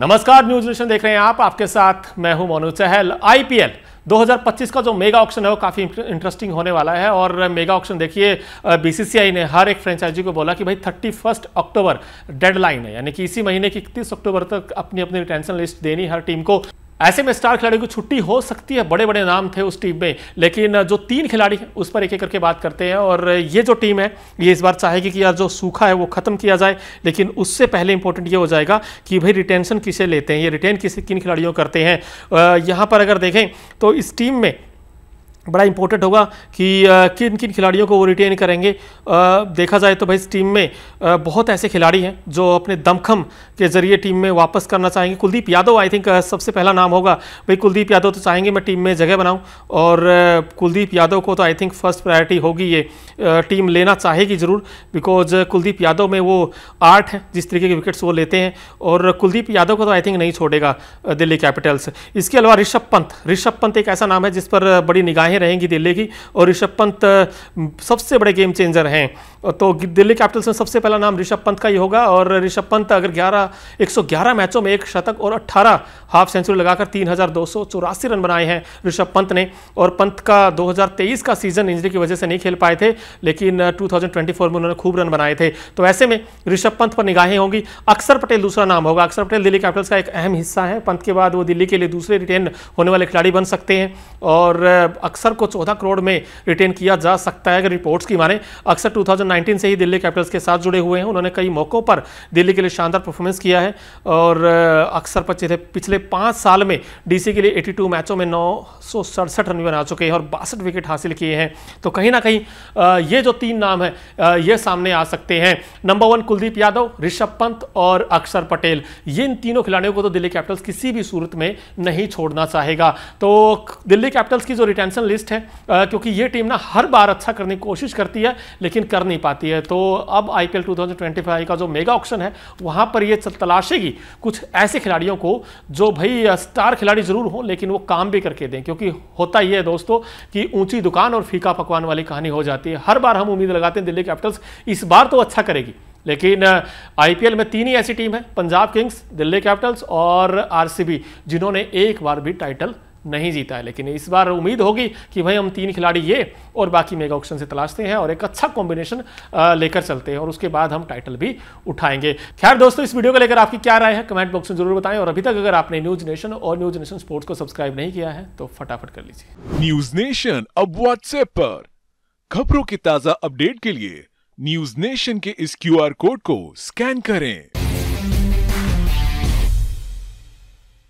नमस्कार news nation देख रहे हैं आप आपके साथ मैं हूं मनोज चहल आईपीएल 2025 का जो मेगा ऑक्शन है वो काफ़ी इंटरेस्टिंग होने वाला है और मेगा ऑक्शन देखिए बीसीसीआई ने हर एक फ्रेंचाइजी को बोला कि भाई थर्टी फर्स्ट अक्टूबर डेडलाइन है यानी कि इसी महीने की इकतीस अक्टूबर तक अपनी अपनी रिटेंशन लिस्ट देनी हर टीम को ऐसे में स्टार खिलाड़ियों की छुट्टी हो सकती है बड़े बड़े नाम थे उस टीम में लेकिन जो तीन खिलाड़ी हैं उस पर एक एक करके बात करते हैं और ये जो टीम है ये इस बार चाहेगी कि यार जो सूखा है वो खत्म किया जाए लेकिन उससे पहले इंपॉर्टेंट ये हो जाएगा कि भाई रिटेंशन किसे लेते हैं ये रिटेन किसे किन खिलाड़ियों करते हैं यहाँ पर अगर देखें तो इस टीम में बड़ा इंपॉर्टेंट होगा कि किन किन खिलाड़ियों को वो रिटेन करेंगे आ, देखा जाए तो भाई इस टीम में आ, बहुत ऐसे खिलाड़ी हैं जो अपने दमखम के जरिए टीम में वापस करना चाहेंगे कुलदीप यादव आई थिंक सबसे पहला नाम होगा भाई कुलदीप यादव तो चाहेंगे मैं टीम में जगह बनाऊं और कुलदीप यादव को तो आई थिंक फर्स्ट प्रायोरिटी होगी ये टीम लेना चाहेगी ज़रूर बिकॉज कुलदीप यादव में वो आर्ट है जिस तरीके के विकेट्स वो लेते हैं और कुलदीप यादव को तो आई थिंक नहीं छोड़ेगा दिल्ली कैपिटल्स इसके अलावा ऋषभ पंत ऋषभ पंत एक ऐसा नाम है जिस पर बड़ी निगाहें ही रहेंगी दिल्ली की और ऋषभ पंत सबसे बड़े गेम चेंजर हैं तो दिल्ली कैपिटल्स में सबसे पहला नाम ऋषभ पंत का ही होगा और ऋषभ पंत अगर 11 111 मैचों में एक शतक और 18 हाफ सेंचुरी लगाकर तीन रन बनाए हैं ऋषभ पंत ने और पंत का 2023 का सीजन इंजरी की वजह से नहीं खेल पाए थे लेकिन 2024 में उन्होंने खूब रन बनाए थे तो ऐसे में ऋषभ पंत पर निगाहें होंगी अक्सर पटेल दूसरा नाम होगा अक्सर पटेल दिल्ली कैपिटल्स का एक अहम हिस्सा है पंत के बाद वो दिल्ली के लिए दूसरे रिटेन होने वाले खिलाड़ी बन सकते हैं और अक्सर अक्सर को चौदह करोड़ में रिटेन किया जा सकता है अगर रिपोर्ट्स की माने अक्सर 2019 से ही दिल्ली कैपिटल्स के साथ जुड़े हुए हैं उन्होंने कई मौक़ों पर दिल्ली के लिए शानदार परफॉर्मेंस किया है और अक्सर पर पिछले पाँच साल में डीसी के लिए एटी मैचों में नौ रन भी बना चुके हैं और बासठ विकेट हासिल किए हैं तो कहीं ना कहीं ये जो तीन नाम है ये सामने आ सकते हैं नंबर वन कुलदीप यादव ऋषभ पंत और अक्षर पटेल ये इन तीनों खिलाड़ियों को तो दिल्ली कैपिटल्स किसी भी सूरत में नहीं छोड़ना चाहेगा तो दिल्ली कैपिटल्स की जो रिटेंशन स्पेशलिस्ट है आ, क्योंकि ये टीम ना हर बार अच्छा करने की कोशिश करती है लेकिन कर नहीं पाती है तो अब आई पी का जो मेगा ऑप्शन है वहाँ पर ये तलाशेगी कुछ ऐसे खिलाड़ियों को जो भाई स्टार खिलाड़ी ज़रूर हों लेकिन वो काम भी करके दें क्योंकि होता ही है दोस्तों कि ऊंची दुकान और फीका पकवान वाली कहानी हो जाती है हर बार हम उम्मीद लगाते हैं दिल्ली कैपिटल्स इस बार तो अच्छा करेगी लेकिन आईपीएल में तीन ही ऐसी टीम है पंजाब किंग्स दिल्ली कैपिटल्स और आरसीबी जिन्होंने एक बार भी टाइटल नहीं जीता है लेकिन इस बार उम्मीद होगी कि भाई हम तीन खिलाड़ी ये और बाकी मेगा ऑक्शन से तलाशते हैं और एक अच्छा कॉम्बिनेशन लेकर चलते हैं और उसके बाद हम टाइटल भी उठाएंगे खैर दोस्तों इस वीडियो को लेकर आपकी क्या राय है कमेंट बॉक्स में जरूर बताएं और अभी तक अगर आपने न्यूज नेशन और न्यूज नेशन स्पोर्ट्स को सब्सक्राइब नहीं किया है तो फटाफट कर लीजिए न्यूज नेशन अब व्हाट्सएप पर खबरों की ताजा अपडेट के लिए न्यूज नेशन के इस क्यू कोड को स्कैन करें